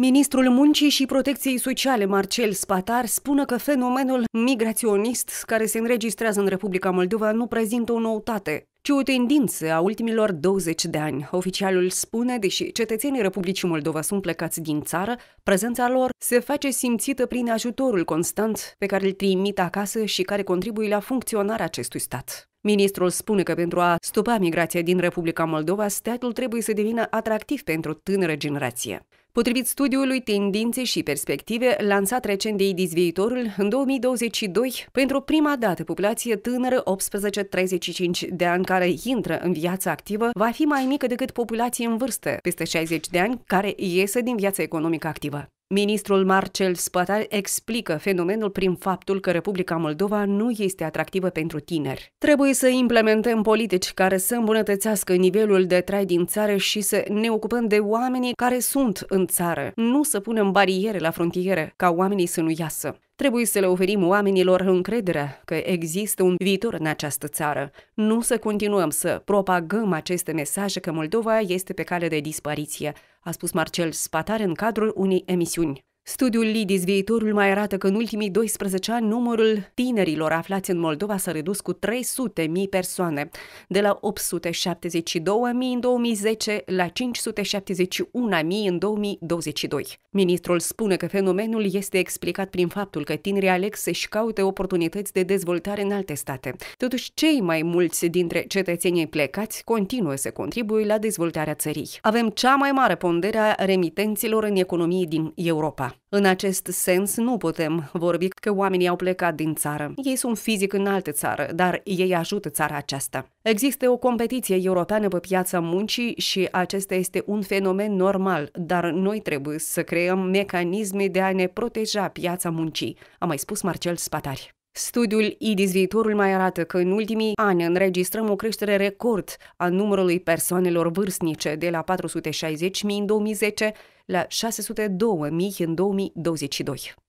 Ministrul Muncii și Protecției Sociale, Marcel Spatar, spune că fenomenul migraționist care se înregistrează în Republica Moldova nu prezintă o noutate, ci o tendință a ultimilor 20 de ani. Oficialul spune, deși cetățenii Republicii Moldova sunt plecați din țară, prezența lor se face simțită prin ajutorul constant pe care îl trimit acasă și care contribuie la funcționarea acestui stat. Ministrul spune că pentru a stopa migrația din Republica Moldova, statul trebuie să devină atractiv pentru tânără generație. Potrivit studiului Tendințe și Perspective, lansat recent de Viitorul, în 2022, pentru prima dată, populație tânără 18-35 de ani care intră în viața activă va fi mai mică decât populație în vârstă, peste 60 de ani, care iese din viața economică activă. Ministrul Marcel Spătar explică fenomenul prin faptul că Republica Moldova nu este atractivă pentru tineri. Trebuie să implementăm politici care să îmbunătățească nivelul de trai din țară și să ne ocupăm de oamenii care sunt în țară, nu să punem bariere la frontiere ca oamenii să nu iasă. Trebuie să le oferim oamenilor încrederea că există un viitor în această țară. Nu să continuăm să propagăm aceste mesaje că Moldova este pe cale de dispariție, a spus Marcel Spatar în cadrul unei emisiuni. Studiul Lidis Viitorul mai arată că în ultimii 12 ani numărul tinerilor aflați în Moldova s-a redus cu 300.000 persoane, de la 872.000 în 2010 la 571.000 în 2022. Ministrul spune că fenomenul este explicat prin faptul că tinerii aleg să-și caute oportunități de dezvoltare în alte state. Totuși, cei mai mulți dintre cetățenii plecați continuă să contribuie la dezvoltarea țării. Avem cea mai mare pondere a remitenților în economie din Europa. În acest sens nu putem vorbi că oamenii au plecat din țară. Ei sunt fizic în altă țară, dar ei ajută țara aceasta. Există o competiție europeană pe piața muncii și acesta este un fenomen normal, dar noi trebuie să creăm mecanisme de a ne proteja piața muncii, a mai spus Marcel Spatari. Studiul IDIS Viitorul mai arată că în ultimii ani înregistrăm o creștere record a numărului persoanelor vârstnice de la 460.000 în 2010 la 602.000 în 2022.